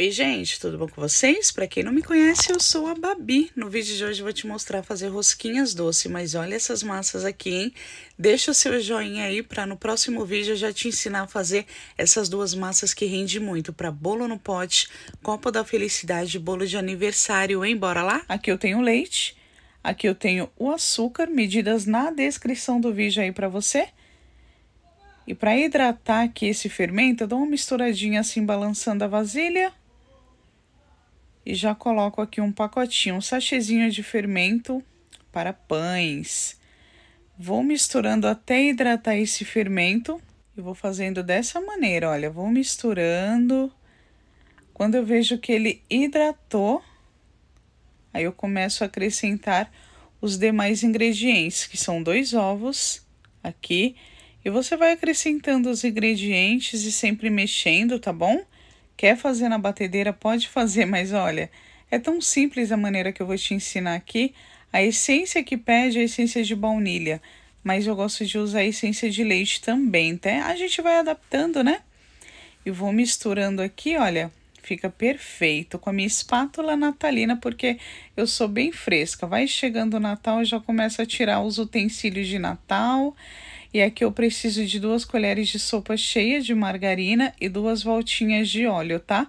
Oi gente, tudo bom com vocês? Para quem não me conhece, eu sou a Babi. No vídeo de hoje eu vou te mostrar fazer rosquinhas doce, mas olha essas massas aqui, hein? Deixa o seu joinha aí para no próximo vídeo eu já te ensinar a fazer essas duas massas que rende muito para bolo no pote, copo da felicidade, bolo de aniversário, hein? Bora lá? Aqui eu tenho leite, aqui eu tenho o açúcar, medidas na descrição do vídeo aí para você. E para hidratar aqui esse fermento, eu dou uma misturadinha assim, balançando a vasilha e já coloco aqui um pacotinho, um sachêzinho de fermento para pães. Vou misturando até hidratar esse fermento. E vou fazendo dessa maneira, olha, vou misturando. Quando eu vejo que ele hidratou, aí eu começo a acrescentar os demais ingredientes, que são dois ovos aqui. E você vai acrescentando os ingredientes e sempre mexendo, tá bom? Quer fazer na batedeira? Pode fazer, mas olha, é tão simples a maneira que eu vou te ensinar aqui. A essência que pede é a essência de baunilha, mas eu gosto de usar a essência de leite também, tá? A gente vai adaptando, né? E vou misturando aqui, olha, Fica perfeito com a minha espátula natalina, porque eu sou bem fresca. Vai chegando o Natal, eu já começo a tirar os utensílios de Natal. E aqui eu preciso de duas colheres de sopa cheia de margarina e duas voltinhas de óleo, tá?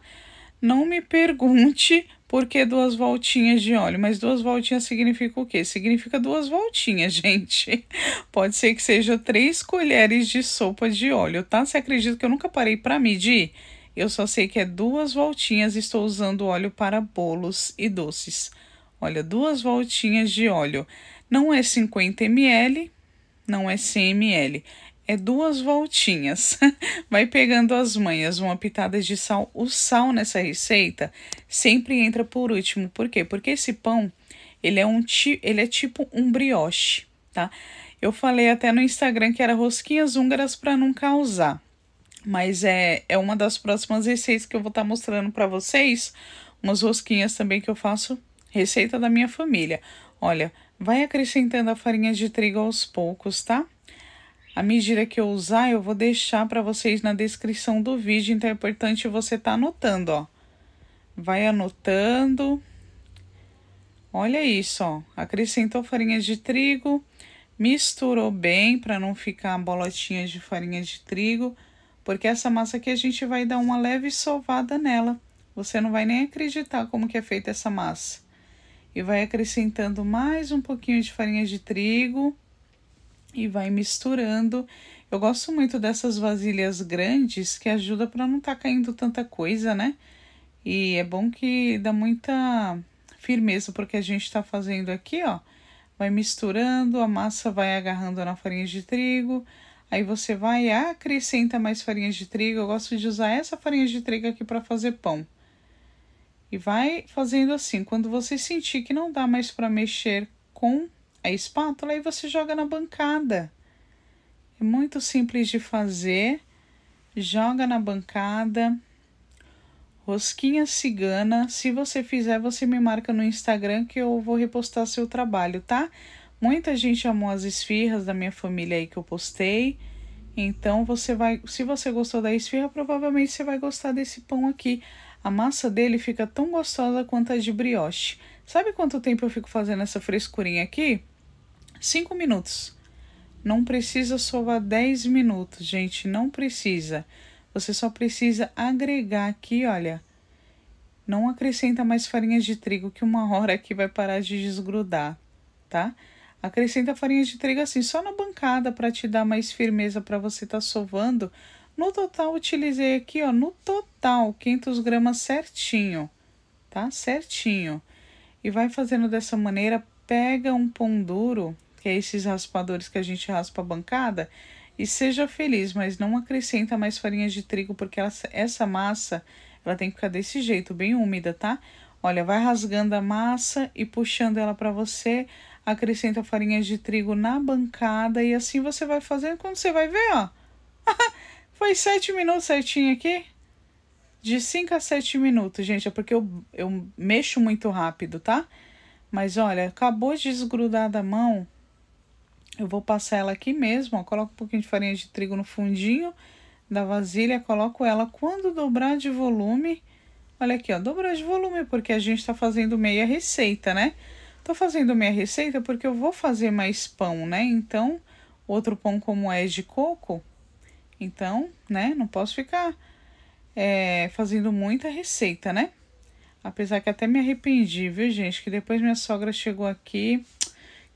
Não me pergunte por que duas voltinhas de óleo, mas duas voltinhas significa o quê? Significa duas voltinhas, gente. Pode ser que seja três colheres de sopa de óleo, tá? Você acredita que eu nunca parei para medir? Eu só sei que é duas voltinhas estou usando óleo para bolos e doces. Olha, duas voltinhas de óleo. Não é 50 ml, não é 100 ml. É duas voltinhas. Vai pegando as manhas, uma pitada de sal. O sal nessa receita sempre entra por último. Por quê? Porque esse pão, ele é, um ele é tipo um brioche, tá? Eu falei até no Instagram que era rosquinhas húngaras para não causar. Mas é, é uma das próximas receitas que eu vou estar tá mostrando para vocês. Umas rosquinhas também que eu faço. Receita da minha família. Olha, vai acrescentando a farinha de trigo aos poucos, tá? A medida que eu usar, eu vou deixar para vocês na descrição do vídeo. Então, é importante você estar tá anotando, ó. Vai anotando. Olha isso, ó. Acrescentou farinha de trigo. Misturou bem para não ficar bolotinha de farinha de trigo porque essa massa aqui a gente vai dar uma leve sovada nela. Você não vai nem acreditar como que é feita essa massa. E vai acrescentando mais um pouquinho de farinha de trigo e vai misturando. Eu gosto muito dessas vasilhas grandes que ajuda para não estar tá caindo tanta coisa, né? E é bom que dá muita firmeza porque a gente está fazendo aqui, ó. Vai misturando, a massa vai agarrando na farinha de trigo, Aí você vai e ah, acrescenta mais farinha de trigo. Eu gosto de usar essa farinha de trigo aqui para fazer pão. E vai fazendo assim. Quando você sentir que não dá mais para mexer com a espátula, aí você joga na bancada. É muito simples de fazer. Joga na bancada. Rosquinha cigana. Se você fizer, você me marca no Instagram que eu vou repostar seu trabalho, tá? Muita gente amou as esfirras da minha família aí que eu postei. Então você vai, se você gostou da esfirra, provavelmente você vai gostar desse pão aqui. A massa dele fica tão gostosa quanto a de brioche. Sabe quanto tempo eu fico fazendo essa frescurinha aqui? Cinco minutos. Não precisa sovar 10 minutos, gente, não precisa. Você só precisa agregar aqui, olha. Não acrescenta mais farinhas de trigo que uma hora aqui vai parar de desgrudar, tá? Acrescenta farinha de trigo assim, só na bancada para te dar mais firmeza para você estar tá sovando. No total, utilizei aqui, ó, no total, 500 gramas certinho, tá? Certinho. E vai fazendo dessa maneira, pega um pão duro, que é esses raspadores que a gente raspa a bancada, e seja feliz, mas não acrescenta mais farinha de trigo, porque essa massa, ela tem que ficar desse jeito, bem úmida, tá? Olha, vai rasgando a massa e puxando ela para você acrescenta farinhas de trigo na bancada e assim você vai fazendo. Quando você vai ver, ó, foi sete minutos certinho aqui. De 5 a 7 minutos, gente, é porque eu, eu mexo muito rápido, tá? Mas olha, acabou de desgrudar da mão, eu vou passar ela aqui mesmo, ó, coloco um pouquinho de farinha de trigo no fundinho da vasilha, coloco ela quando dobrar de volume. Olha aqui, ó, dobrar de volume, porque a gente tá fazendo meia receita, né? Tô fazendo minha receita porque eu vou fazer mais pão, né? Então, outro pão como é de coco, então, né? Não posso ficar é, fazendo muita receita, né? Apesar que até me arrependi, viu, gente? Que depois minha sogra chegou aqui,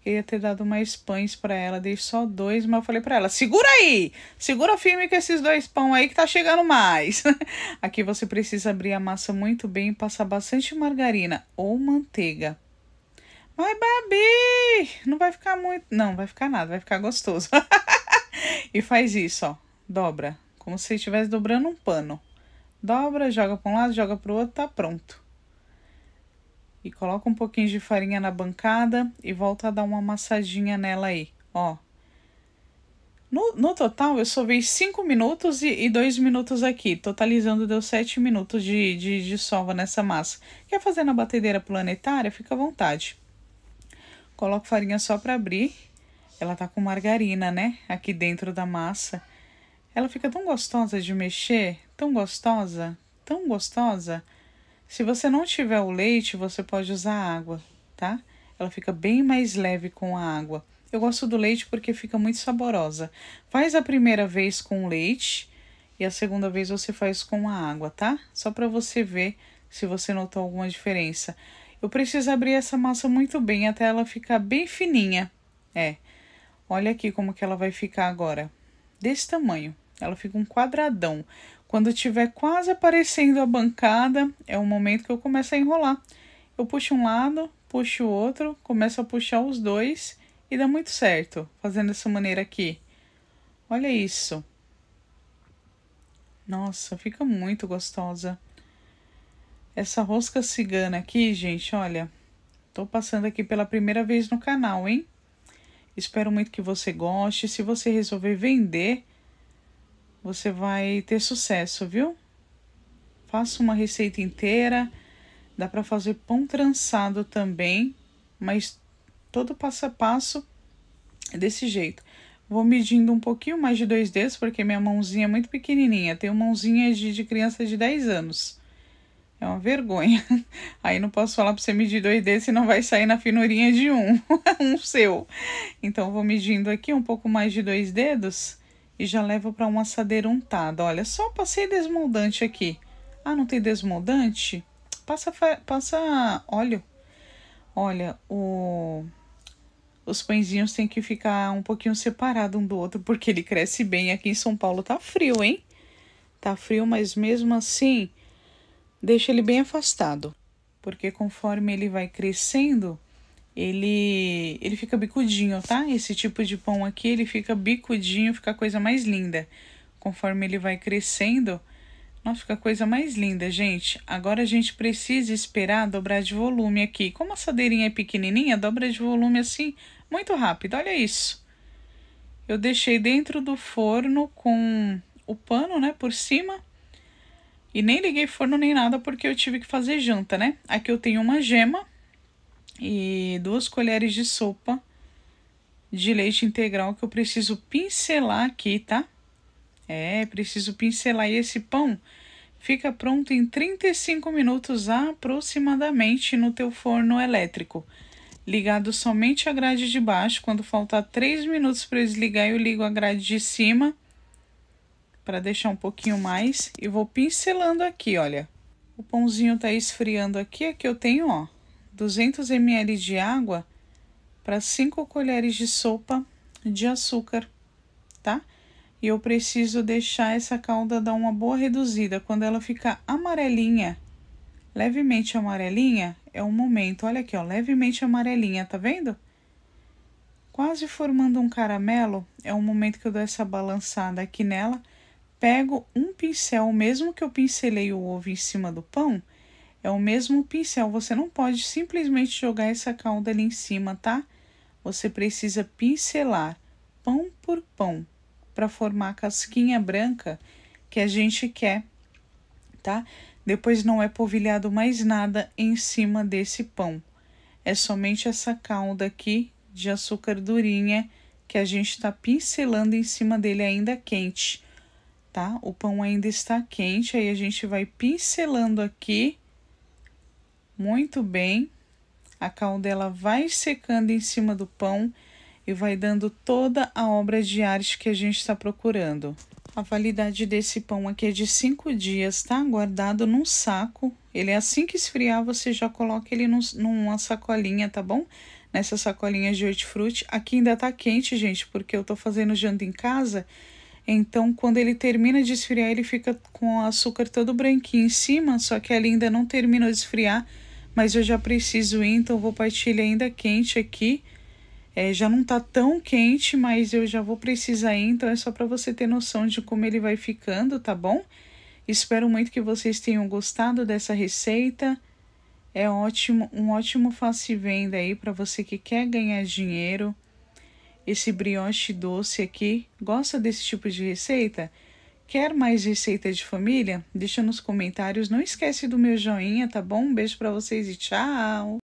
queria ter dado mais pães para ela, dei só dois, mas eu falei para ela: segura aí, segura firme com esses dois pão aí que tá chegando mais. aqui você precisa abrir a massa muito bem e passar bastante margarina ou manteiga Vai, Babi! Não vai ficar muito. Não, vai ficar nada, vai ficar gostoso. e faz isso, ó. Dobra. Como se estivesse dobrando um pano. Dobra, joga para um lado, joga para o outro, tá pronto. E coloca um pouquinho de farinha na bancada e volta a dar uma massadinha nela aí, ó. No, no total, eu sovei 5 minutos e 2 minutos aqui. Totalizando, deu 7 minutos de, de, de sova nessa massa. Quer fazer na batedeira planetária? Fica à vontade. Coloco farinha só para abrir. Ela tá com margarina, né? Aqui dentro da massa. Ela fica tão gostosa de mexer, tão gostosa, tão gostosa. Se você não tiver o leite, você pode usar água, tá? Ela fica bem mais leve com a água. Eu gosto do leite porque fica muito saborosa. Faz a primeira vez com leite e a segunda vez você faz com a água, tá? Só para você ver se você notou alguma diferença. Eu preciso abrir essa massa muito bem até ela ficar bem fininha. É, olha aqui como que ela vai ficar agora. Desse tamanho, ela fica um quadradão. Quando tiver quase aparecendo a bancada, é o momento que eu começo a enrolar. Eu puxo um lado, puxo o outro, começo a puxar os dois e dá muito certo fazendo dessa maneira aqui. Olha isso. Nossa, fica muito gostosa. Essa rosca cigana aqui, gente, olha, tô passando aqui pela primeira vez no canal, hein? Espero muito que você goste. Se você resolver vender, você vai ter sucesso, viu? Faça uma receita inteira. Dá para fazer pão trançado também, mas todo passo a passo é desse jeito. Vou medindo um pouquinho mais de dois dedos, porque minha mãozinha é muito pequenininha. Tenho mãozinha de, de criança de 10 anos. É uma vergonha. Aí não posso falar para você medir dois desses, senão vai sair na finurinha de um, um seu. Então vou medindo aqui um pouco mais de dois dedos e já levo para uma assadeira untada. Olha, só passei desmoldante aqui. Ah, não tem desmoldante? Passa, passa óleo. Olha, o... os pãezinhos têm que ficar um pouquinho separados um do outro, porque ele cresce bem. Aqui em São Paulo tá frio, hein? Tá frio, mas mesmo assim deixa ele bem afastado, porque conforme ele vai crescendo, ele ele fica bicudinho, tá? Esse tipo de pão aqui, ele fica bicudinho, fica a coisa mais linda. Conforme ele vai crescendo, nossa, fica a coisa mais linda, gente. Agora a gente precisa esperar dobrar de volume aqui. Como a assadeirinha é pequenininha, dobra de volume assim muito rápido. Olha isso. Eu deixei dentro do forno com o pano, né, por cima e nem liguei forno nem nada porque eu tive que fazer janta, né? Aqui eu tenho uma gema e duas colheres de sopa de leite integral que eu preciso pincelar aqui, tá? É, preciso pincelar e esse pão fica pronto em 35 minutos aproximadamente no teu forno elétrico. Ligado somente a grade de baixo, quando faltar 3 minutos para eu desligar, eu ligo a grade de cima para deixar um pouquinho mais e vou pincelando aqui, olha. O pãozinho tá esfriando aqui, aqui eu tenho, ó, 200 ml de água para 5 colheres de sopa de açúcar, tá? E eu preciso deixar essa calda dar uma boa reduzida. Quando ela ficar amarelinha, levemente amarelinha, é o momento. Olha aqui, ó, levemente amarelinha, tá vendo? Quase formando um caramelo, é o momento que eu dou essa balançada aqui nela pego um pincel, mesmo que eu pincelei o ovo em cima do pão, é o mesmo pincel. Você não pode simplesmente jogar essa calda ali em cima, tá? Você precisa pincelar pão por pão para formar a casquinha branca que a gente quer, tá? Depois não é polvilhado mais nada em cima desse pão. É somente essa calda aqui de açúcar durinha que a gente está pincelando em cima dele ainda quente tá? O pão ainda está quente, aí a gente vai pincelando aqui muito bem. A caudela vai secando em cima do pão e vai dando toda a obra de arte que a gente está procurando. A validade desse pão aqui é de cinco dias, tá? Guardado num saco. Ele é assim que esfriar, você já coloca ele num, numa sacolinha, tá bom? Nessa sacolinha de hortifruti. Aqui ainda tá quente, gente, porque eu tô fazendo janta em casa então, quando ele termina de esfriar, ele fica com o açúcar todo branquinho em cima, só que ele ainda não terminou de esfriar, mas eu já preciso ir, então vou partir ele ainda quente aqui. É, já não tá tão quente, mas eu já vou precisar ir, então é só para você ter noção de como ele vai ficando, tá bom? Espero muito que vocês tenham gostado dessa receita. É ótimo, um ótimo face venda aí para você que quer ganhar dinheiro esse brioche doce aqui. Gosta desse tipo de receita? Quer mais receita de família? Deixa nos comentários. Não esquece do meu joinha, tá bom? Um beijo para vocês e tchau!